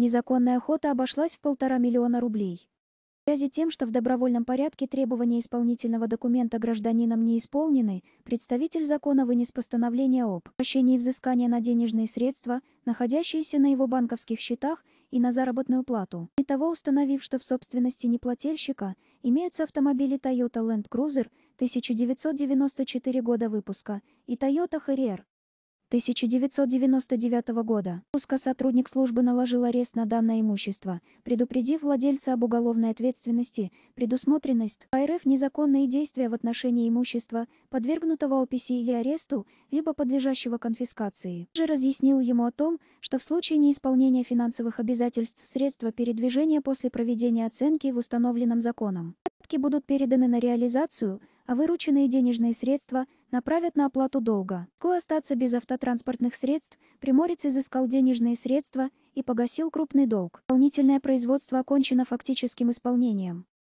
Незаконная охота обошлась в полтора миллиона рублей. В связи тем, что в добровольном порядке требования исполнительного документа гражданином не исполнены, представитель закона вынес постановление об прощении взыскания на денежные средства, находящиеся на его банковских счетах и на заработную плату. И того установив, что в собственности неплательщика имеются автомобили Toyota Land Cruiser 1994 года выпуска и Toyota Harrier 1999 года. Пуска сотрудник службы наложил арест на данное имущество, предупредив владельца об уголовной ответственности, предусмотренность по РФ незаконные действия в отношении имущества, подвергнутого описи или аресту, либо подлежащего конфискации. Же разъяснил ему о том, что в случае неисполнения финансовых обязательств средства передвижения после проведения оценки в установленном законом, будут переданы на реализацию, а вырученные денежные средства – направят на оплату долга. Ко остаться без автотранспортных средств, Приморец изыскал денежные средства и погасил крупный долг. Дополнительное производство окончено фактическим исполнением.